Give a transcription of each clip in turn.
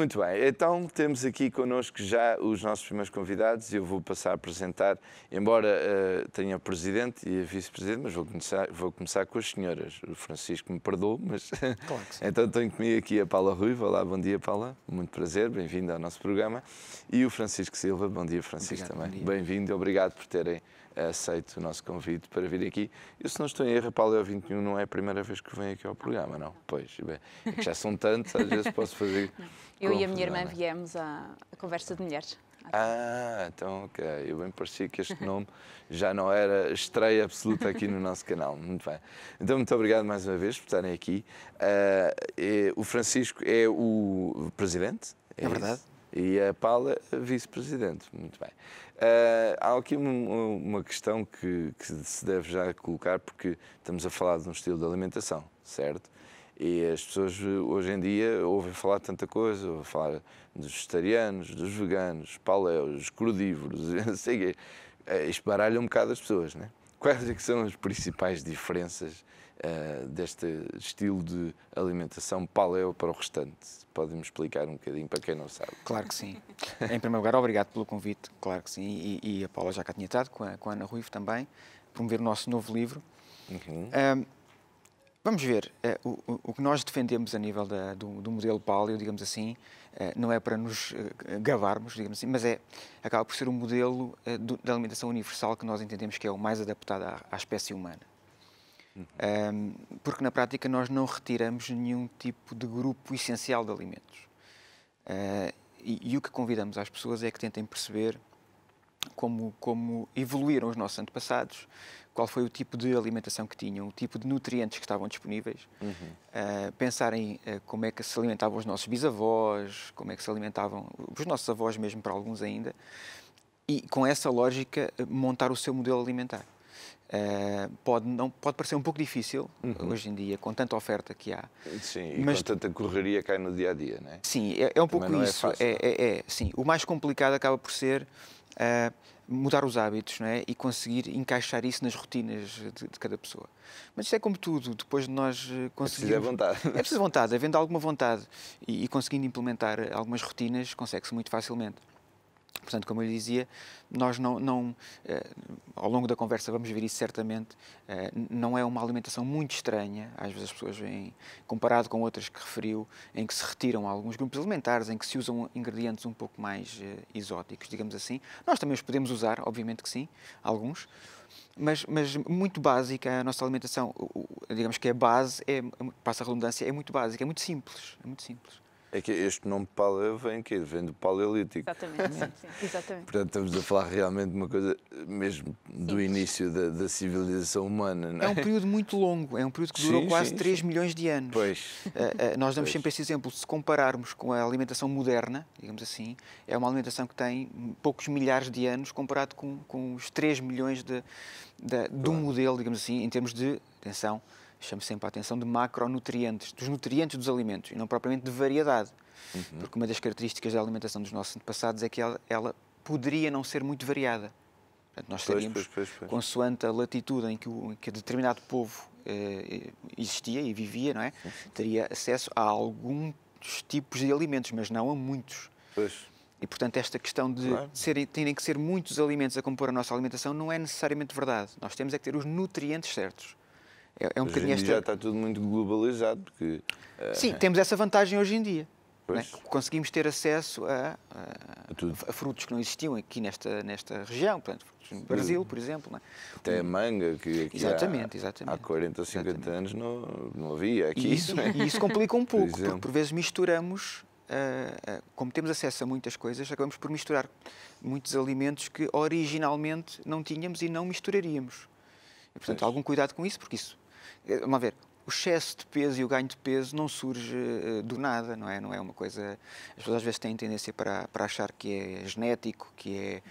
Muito bem, então temos aqui connosco já os nossos primeiros convidados e eu vou passar a apresentar, embora uh, tenha o presidente e a vice-presidente, mas vou começar, vou começar com as senhoras. O Francisco me perdoou, mas. Claro que sim. então tenho comigo aqui a Paula Ruiva. Olá, bom dia, Paula. Muito prazer, bem-vinda ao nosso programa. E o Francisco Silva, bom dia, Francisco obrigado, também. Bem-vindo, obrigado por terem aceito o nosso convite para vir aqui. e se não estou em erro, Paulo é 21, não é a primeira vez que vem aqui ao programa, não? Pois, bem, é já são tantos, às vezes posso fazer. Eu e a minha irmã viemos à conversa de mulheres. Ah, então ok. Eu bem parecia que este nome já não era estreia absoluta aqui no nosso canal. Muito bem. Então, muito obrigado mais uma vez por estarem aqui. Uh, o Francisco é o presidente? É, é verdade. Isso? e a Paula, vice-presidente. Muito bem. Uh, há aqui um, uma questão que, que, se deve já colocar, porque estamos a falar de um estilo de alimentação, certo? E as pessoas hoje em dia ouvem falar tanta coisa, ouvem falar dos vegetarianos, dos veganos, paleos, crudívoros, não sei o quê. Ah, isto baralha um bocado as pessoas, não é? Quais é são as principais diferenças uh, deste estilo de alimentação paleo para o restante? Podem-me explicar um bocadinho para quem não sabe? Claro que sim. em primeiro lugar, obrigado pelo convite, claro que sim. E, e a Paula já cá tinha estado, com a, com a Ana Ruivo também, promover o nosso novo livro. Uhum. Um, vamos ver, eh, o, o, que nós defendemos a nível da, do, do modelo paleo, digamos assim, eh, não é para nos eh, gabarmos, digamos assim, mas é, acaba por ser um modelo eh, da alimentação universal que nós entendemos que é o mais adaptado à, espécie humana. Uhum. Ehm, porque na prática nós não retiramos nenhum tipo de grupo essencial de alimentos. E, e o que convidamos às pessoas é que tentem perceber como, como evoluíram os nossos antepassados qual foi o tipo de alimentação que tinham, o tipo de nutrientes que estavam disponíveis, uhum. uh, pensar em uh, como é que se alimentavam os nossos bisavós, como é que se alimentavam os nossos avós mesmo para alguns ainda, e com essa lógica eh, montar o seu modelo alimentar. Uh, pode, não, pode parecer um pouco difícil uhum. hoje em dia, com tanta oferta que há. Sim, mas, e com tanta correria que há no dia a dia, né? Sim, é, é um Também pouco é isso. É, fácil, é, é, sim, o mais complicado acaba por ser mudar os hábitos não é? e conseguir encaixar isso nas rotinas de, de cada pessoa. Mas isso é como tudo, depois de nós conseguirmos... Eh, é preciso vontade. É preciso vontade, havendo alguma vontade e, e conseguindo implementar algumas rotinas, consegue-se muito facilmente. Portanto, como eu lhe dizia, nós não, não eh, ao longo da conversa vamos ver isso certamente, eh, não é uma alimentação muito estranha, às vezes as pessoas veem, comparado com outras que referiu, em que se retiram alguns grupos alimentares, em que se usam ingredientes um pouco mais eh, exóticos, digamos assim. Nós também os podemos usar, obviamente que sim, alguns, mas, mas, muito básica a nossa alimentação. digamos que a é base é, passa a redundância, é muito básica, é muito simples, é muito simples. É que este nome Paleo vem que Vem do Paleolítico. Exatamente, sim, exatamente. Portanto, estamos a falar realmente de uma coisa mesmo do sim. início da, da, civilização humana. É? é? um período muito longo, é um período que durou sim, quase sim, 3 milhões de anos. Pois. Uh, uh, nós damos pois. sempre esse exemplo, se compararmos com a alimentação moderna, digamos assim, é uma alimentação que tem poucos milhares de anos comparado com, com os 3 milhões de, de, claro. modelo, digamos assim, em termos de, atenção, chamo sempre a atenção de macronutrientes, dos nutrientes dos alimentos, e não propriamente de variedade. Uhum. Porque uma das características da alimentação dos nossos antepassados é que ela, ela poderia não ser muito variada. Portanto, nós teríamos, consoante a latitude em que, o, em que determinado povo eh, existia e vivia, não é? Teria acesso a alguns tipos de alimentos, mas não a muitos. E, portanto, esta questão de claro. serem, terem que ser muitos alimentos a compor a nossa alimentação não é necessariamente verdade. Nós temos é que ter os nutrientes certos. É, é um hoje bocadinho esta... já está tudo muito globalizado. Porque, eh, Sim, temos essa vantagem hoje em dia. Né? Conseguimos ter acesso a, a, a, frutos que não existiam aqui nesta, nesta região, portanto, no hum. Brasil, por exemplo. Né? Até a manga, que aqui exatamente, há, exatamente. há 40, 50 exatamente. anos não, não havia aqui. E isso, né? e isso complica um pouco, por porque por vezes misturamos, uh, uh, como temos acesso a muitas coisas, acabamos por misturar muitos alimentos que originalmente não tínhamos e não misturaríamos. E, portanto, pois. algum cuidado com isso, porque isso eh, vamos ver, o excesso de peso e o ganho de peso não surge eh, do nada, não é? Não é uma coisa. As pessoas às vezes têm tendência para, para achar que é genético, que é,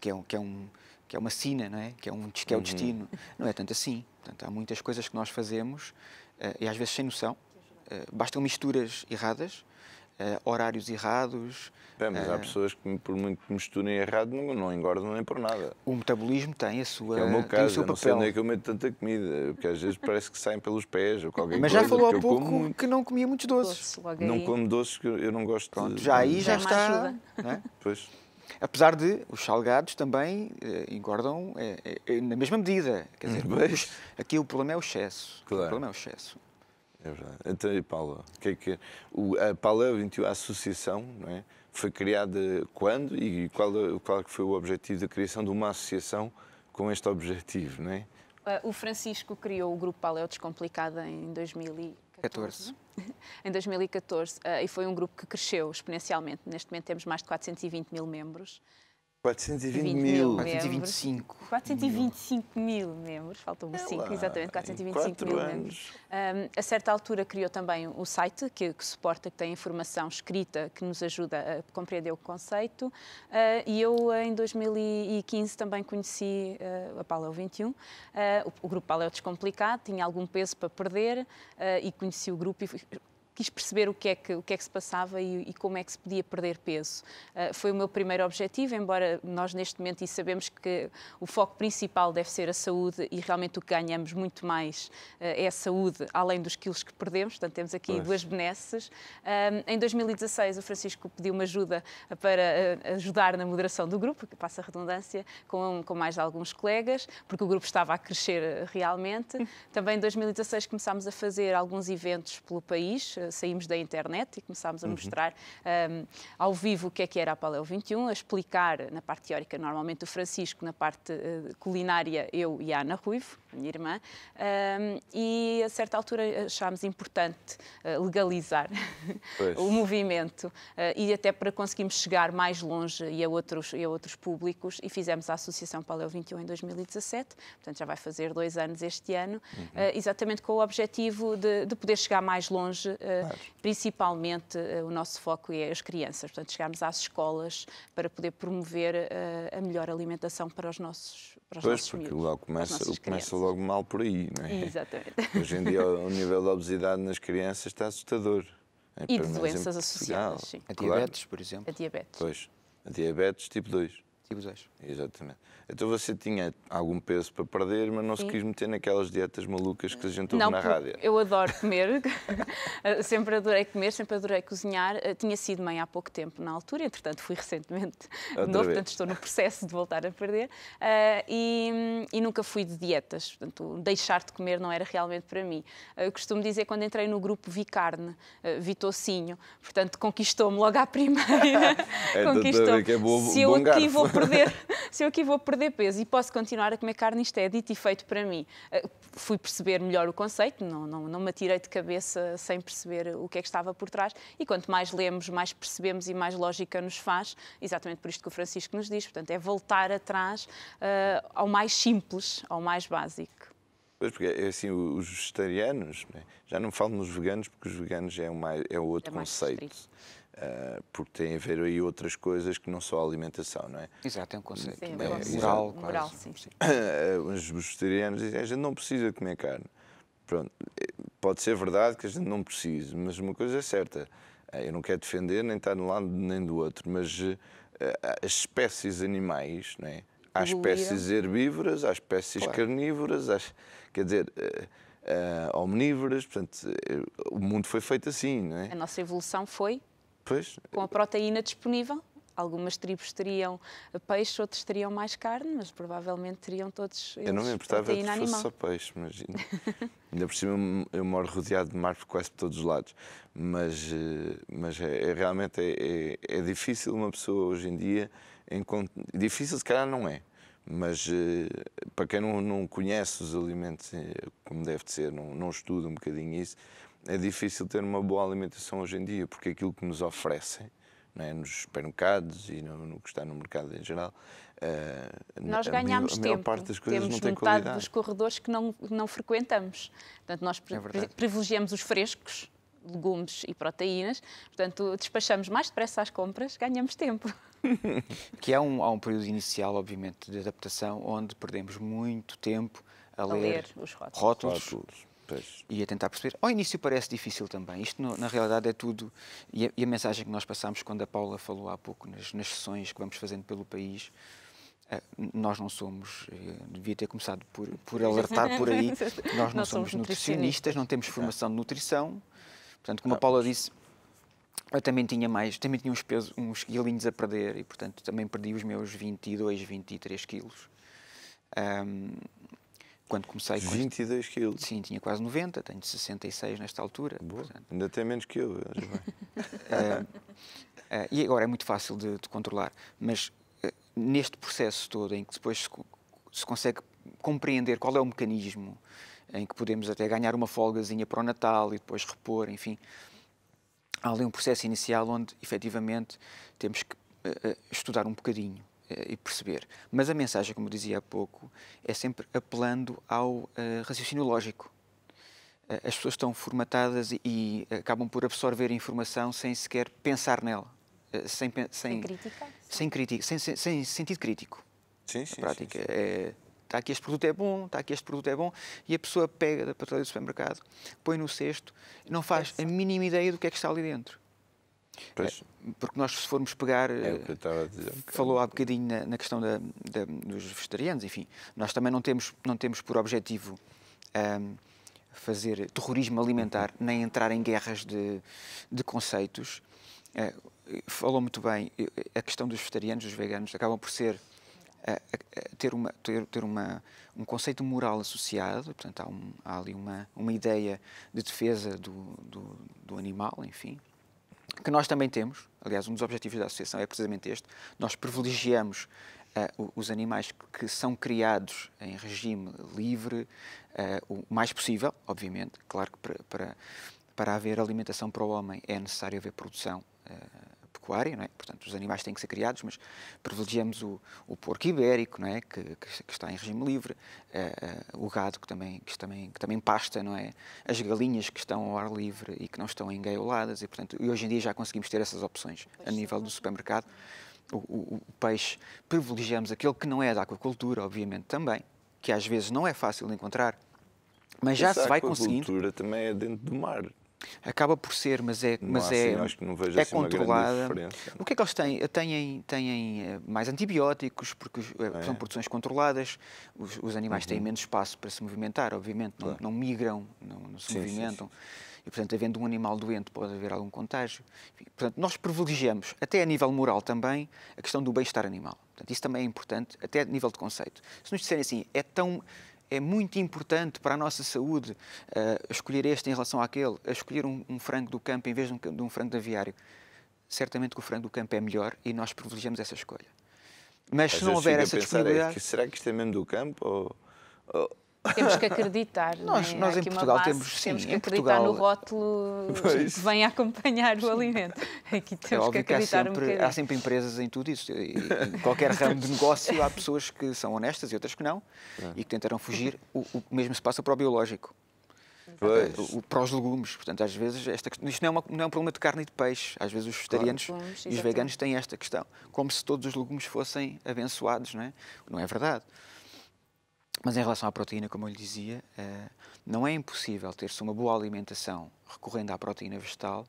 que é, um, que é, um, que é uma sina, não é? Que é, um, que é o uhum. destino. Não é tanto assim. Portanto, há muitas coisas que nós fazemos uh, e às vezes sem noção. Uh, bastam misturas erradas uh, horários errados. É, mas uh, há eh, pessoas que, por muito que misturem errado, não, não, engordam nem por nada. O metabolismo tem a sua. é o meu caso, o seu papel. não sei onde é que eu meto tanta comida, porque às vezes parece que saem pelos pés ou qualquer mas coisa. Mas já falou há pouco como... que não comia muitos doces. não como doces que eu não gosto. Pronto, de... já aí já, já está. Né? Pois. Apesar de os salgados também eh, engordam eh, eh, eh na mesma medida. Quer dizer, os, aqui o problema é o excesso. Claro. O problema é o excesso. É verdade. Então, e Paula? Que é que, o, a Paula 21, a associação, não é? foi criada quando e qual, qual foi o objetivo da criação de uma associação com este objetivo, não é? Ah, o Francisco criou o grupo Paleo Descomplicada em 2014. 14. em 2014 ah, e foi um grupo que cresceu exponencialmente. Neste momento temos mais de 420 mil membros. 420 mil. 425. 425 mil, membros, faltam 5, exatamente, 425 mil membros. Um, a certa altura criou também o site que, que, suporta, que tem informação escrita que nos ajuda a compreender o conceito. Uh, e eu, em 2015, também conheci uh, a Paleo 21. Uh, ah, o, o, grupo Paleo Descomplicado tinha algum peso para perder e conheci o grupo e quis perceber o que é que, o que, é que se passava e, e como é que se podia perder peso. Uh, foi o meu primeiro objetivo, embora nós neste momento e sabemos que o foco principal deve ser a saúde e realmente o que ganhamos muito mais uh, é a saúde, além dos quilos que perdemos, portanto temos aqui pois. duas benesses. Um, ah, em 2016 o Francisco pediu uma ajuda para ajudar na moderação do grupo, que passa a redundância, com, com mais alguns colegas, porque o grupo estava a crescer realmente. Também em 2016 começámos a fazer alguns eventos pelo país, saímos da internet e começámos a uhum. mostrar um, ao vivo o que é que era a Paleo 21, a explicar na parte teórica normalmente o Francisco, na parte uh, culinária eu e a Ana Ruivo minha irmã, e a certa altura achámos importante eh, legalizar pois. o movimento eh, e até para conseguirmos chegar mais longe e a outros, e a outros públicos e fizemos a Associação Paleo 21 em 2017, portanto já vai fazer dois anos este ano, uhum. Eh, exatamente com o objetivo de, de poder chegar mais longe, claro. principalmente o nosso foco é as crianças, portanto chegarmos às escolas para poder promover a melhor alimentação para os nossos para os pois, nossos porque logo começa, começa logo mal por aí, não é? Exatamente. Hoje em dia o nível da obesidade nas crianças está assustador. É, e de doenças associadas, sim. A diabetes, claro. por exemplo. A diabetes. Pois, a diabetes tipo 2 objetivos hoje. Exatamente. Então você tinha algum peso para perder, mas não Sim. se quis meter naquelas dietas malucas que a gente ouve não, na rádio. Eu adoro comer, sempre adorei comer, sempre adorei cozinhar. Eh, tinha sido mãe há pouco tempo na altura, entretanto fui recentemente de novo, portanto estou no processo de voltar a perder. Eh, e, e nunca fui de dietas, portanto deixar de comer não era realmente para mim. Eh, eu costumo dizer quando entrei no grupo vi carne, vi tocinho, portanto conquistou-me logo à primeira. é, conquistou-me. É Se eu aqui vou perder, se eu aqui vou perder peso e posso continuar a comer carne, isto é dito e feito para mim. Eh, fui perceber melhor o conceito, não, não, não me atirei de cabeça sem perceber o que é que estava por trás. E quanto mais lemos, mais percebemos e mais lógica nos faz, exatamente por isto que o Francisco nos diz. Portanto, é voltar atrás uh, ao mais simples, ao mais básico. Pois, porque é assim, os vegetarianos, né? já não falo nos veganos, porque os veganos é, uma, é outro é conceito. Uh, porque tem a ver aí outras coisas que não só a alimentação, não é? Exato, é um conceito. Sim, é, moral, quase. moral, sim. Uh, os vegetarianos dizem, a gente não precisa comer carne. Pronto, é, pode ser verdade que a gente não precise, mas uma coisa é certa, ah, eu não quero defender nem estar de um lado nem do outro, mas ah, as espécies animais, não é? Há espécies herbívoras, há espécies claro. carnívoras, às, quer dizer, uh, uh, omnívoras, portanto, uh, o mundo foi feito assim, não é? A nossa evolução foi pois. com a proteína disponível. Algumas tribos teriam peixe, outras teriam mais carne, mas provavelmente teriam todos. Eu não me importava que fosse só peixe, imagina. Ainda por cima eu moro rodeado de mar por quase todos os lados. Mas, mas é, é realmente é, é, é difícil uma pessoa hoje em dia Difícil, se calhar, não é. Mas eh, para quem não, não conhece os alimentos eh, como deve de ser, não, não estuda um bocadinho isso, é difícil ter uma boa alimentação hoje em dia, porque aquilo que nos oferecem é? nos supermercados e no, no, que está no mercado em geral. Uh, Nós ganhamos tempo. a maior tempo. parte das coisas Temos não tem metade qualidade. dos corredores que não, não frequentamos. Portanto, nós é privilegiamos os frescos, legumes e proteínas. Portanto, despachamos mais depressa as compras, ganhamos tempo. que é um, há um período inicial, obviamente, de adaptação, onde perdemos muito tempo a, a ler, ler, os rótulos. rótulos e a tentar perceber. Ao início parece difícil também. Isto, no, na realidade, é tudo. E a, e a, mensagem que nós passamos quando a Paula falou há pouco nas, nas sessões que vamos fazendo pelo país, eh, nós não somos, eh, devia ter começado por, por alertar por aí, nós não, não somos, somos nutricionistas, não temos formação de nutrição. Portanto, como a Paula disse, eu também tinha mais, também tinha uns, pesos, uns quilinhos a perder e, portanto, também perdi os meus 22, 23 quilos. Um, quando comecei... 22 com... quilos? Sim, tinha quase 90, tenho 66 nesta altura. Boa, portanto. ainda tem menos que eu. uh, uh, e agora é muito fácil de, de controlar, mas uh, neste processo todo em que depois se, se consegue compreender qual é o mecanismo em que podemos até ganhar uma folgazinha para o Natal e depois repor, enfim, há ali um processo inicial onde, efetivamente, temos que uh, estudar um bocadinho eh, e perceber. Mas a mensagem, como eu dizia há pouco, é sempre apelando ao raciocínio lógico. as pessoas estão formatadas e, e, acabam por absorver informação sem sequer pensar nela. sem, sem, sem crítica? Sem, crítica sem, sem, sentido crítico. Sim, sim. Na prática. Sim, sim. É, está aqui este produto é bom, está aqui este produto é bom, e a pessoa pega da prateleira do supermercado, põe no cesto, não faz a mínima ideia do que é que está ali dentro. Pois. Eh, porque nós, se formos pegar, é eh, falou há bocadinho na, na questão da, da, dos vegetarianos, enfim, nós também não temos, não temos por objetivo um, ehm, fazer terrorismo alimentar, uhum. nem entrar em guerras de, de conceitos. Uh, falou muito bem, a questão dos vegetarianos, dos veganos, acabam por ser ter, uma, ter, ter uma, um conceito moral associado, portanto, há, um, há ali uma, uma ideia de defesa do, do, do animal, enfim, que nós também temos. Aliás, um dos objetivos da associação é precisamente este: nós privilegiamos Uh, os animais que são criados em regime livre uh, o mais possível, obviamente. Claro que para, para, para haver alimentação para o homem é necessário haver produção uh, pecuária, não é? portanto os animais têm que ser criados, mas privilegiamos o, o porco ibérico, não é? que, que, que está em regime livre, uh, uh, o gado que também, que, também, que também pasta, não é? as galinhas que estão ao ar livre e que não estão engaioladas e portanto e hoje em dia já conseguimos ter essas opções a nível do supermercado. O, o, o peixe, privilegiamos aquele que não é da aquacultura, obviamente também, que às vezes não é fácil de encontrar, mas já Essa se vai conseguindo. A aquacultura também é dentro do mar. Acaba por ser, mas é, mas é, assim, acho que não vejo é assim controlada. O que é que eles têm? Eh, têm, têm eh, mais antibióticos, porque eh, ah, é. são produções controladas, os, os animais uhum. têm menos espaço para se movimentar, obviamente, não, não migram, não, não se sim, movimentam. Sim, sim. E, portanto, havendo um animal doente, pode haver algum contágio. Portanto, nós privilegiamos, até a nível moral também, a questão do bem-estar animal. Portanto, isso também é importante, até a nível de conceito. Se nos disserem assim, é tão é muito importante para a nossa saúde uh, escolher este em relação àquele, a escolher um, um, frango do campo em vez de um, de um frango de aviário. Certamente que o frango do campo é melhor e nós privilegiamos essa escolha. Mas Às se não houver essa disponibilidade... É que, será que isto é mesmo do campo ou... ou temos que acreditar. Nós, né? nós em Portugal temos, sim, temos que acreditar Portugal... no rótulo pois. que vem a acompanhar o alimento. Aqui é temos é que acreditar que há, sempre, um há sempre empresas em tudo isso. Em qualquer ramo de negócio há pessoas que são honestas e outras que não é. e que tentaram fugir. O, o mesmo se passa para o biológico. Pois. O, para os legumes, portanto, às vezes esta, isto não é, uma, não é um problema de carne e de peixe. Às vezes os vegetarianos claro. e os veganos têm esta questão, como se todos os legumes fossem abençoados, não é? Não é verdade. Mas em relação à proteína, como eu lhe dizia, eh, não é impossível ter-se uma boa alimentação recorrendo à proteína vegetal.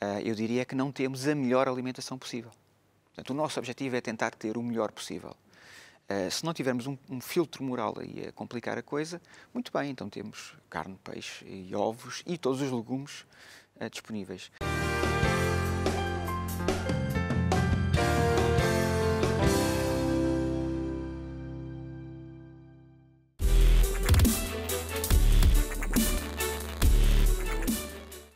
Eh, eu diria que não temos a melhor alimentação possível. Portanto, o nosso objetivo é tentar ter o melhor possível. Eh, se não tivermos um, um filtro moral aí a complicar a coisa, muito bem, então temos carne, peixe e ovos e todos os legumes disponíveis.